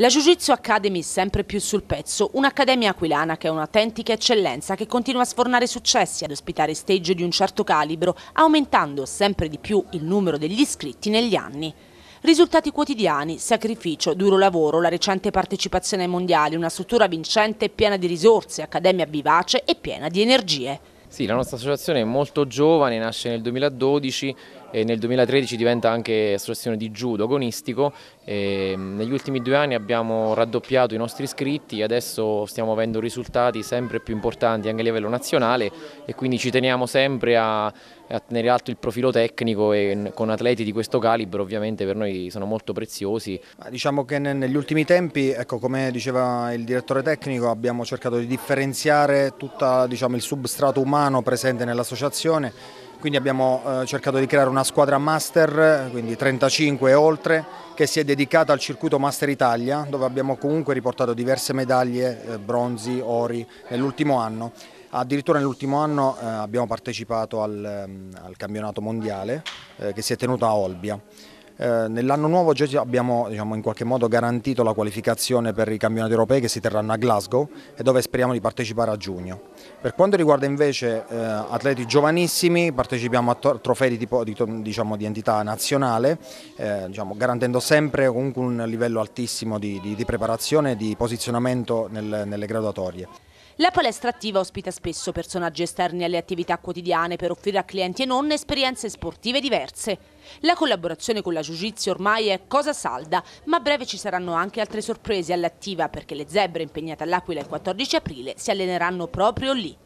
La Jiu Jitsu Academy è sempre più sul pezzo, un'accademia aquilana che è un'autentica eccellenza che continua a sfornare successi, ad ospitare stage di un certo calibro, aumentando sempre di più il numero degli iscritti negli anni. Risultati quotidiani, sacrificio, duro lavoro, la recente partecipazione ai mondiali, una struttura vincente e piena di risorse, accademia vivace e piena di energie. Sì, la nostra associazione è molto giovane, nasce nel 2012 e nel 2013 diventa anche associazione di judo agonistico. E mm, negli ultimi due anni abbiamo raddoppiato i nostri iscritti e adesso stiamo avendo risultati sempre più importanti anche a livello nazionale e quindi ci teniamo sempre a, a tenere alto il profilo tecnico e con atleti di questo calibro ovviamente per noi sono molto preziosi. diciamo che negli ultimi tempi, ecco, come diceva il direttore tecnico, abbiamo cercato di differenziare tutto diciamo, il substrato umano presente nell'associazione quindi abbiamo eh, cercato di creare una squadra master, quindi 35 e oltre, che si è dedicata al circuito Master Italia, dove abbiamo comunque riportato diverse medaglie, eh, bronzi, ori, nell'ultimo anno. Addirittura nell'ultimo anno eh, abbiamo partecipato al, ehm, al campionato mondiale eh, che si è tenuto a Olbia. Eh, nell'anno nuovo oggi abbiamo diciamo, in qualche modo garantito la qualificazione per i campionati europei che si terranno a Glasgow e dove speriamo di partecipare a giugno. Per quanto riguarda invece eh, atleti giovanissimi partecipiamo a trofei di, tipo, di, diciamo, di entità nazionale eh, diciamo, garantendo sempre comunque un livello altissimo di, di preparazione e di posizionamento nel, nelle graduatorie. La palestra attiva ospita spesso personaggi esterni alle attività quotidiane per offrire a clienti e non esperienze sportive diverse. La collaborazione con la jiu ormai è cosa salda, ma a breve ci saranno anche altre sorprese all'attiva perché le zebre impegnate all'Aquila il 14 aprile si alleneranno proprio lì.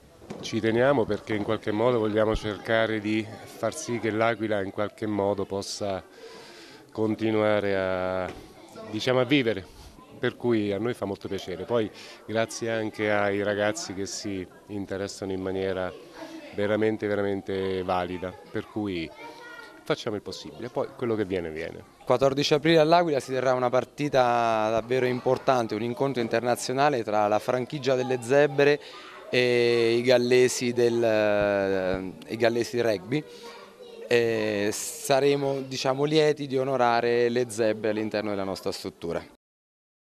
Ci teniamo perché in qualche modo vogliamo cercare di far sì che l'Aquila in qualche modo possa continuare a, diciamo, a vivere per cui a noi fa molto piacere. Poi grazie anche ai ragazzi che si interessano in maniera veramente, veramente valida, per cui facciamo il possibile, poi quello che viene viene. 14 aprile all'Aquila si terrà una partita davvero importante, un incontro internazionale tra la franchigia delle zebre e i gallesi del, eh, i gallesi rugby. E saremo diciamo, lieti di onorare le zebre all'interno della nostra struttura.